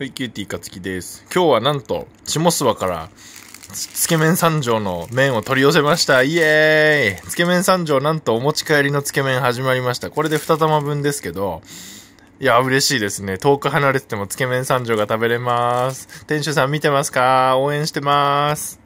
はい、キューティーかつきです。今日はなんと、下諏訪から、つけ麺三条の麺を取り寄せました。イエーイつけ麺三条、なんとお持ち帰りのつけ麺始まりました。これで2玉分ですけど、いや、嬉しいですね。遠く離れててもつけ麺三条が食べれます。店主さん見てますか応援してます。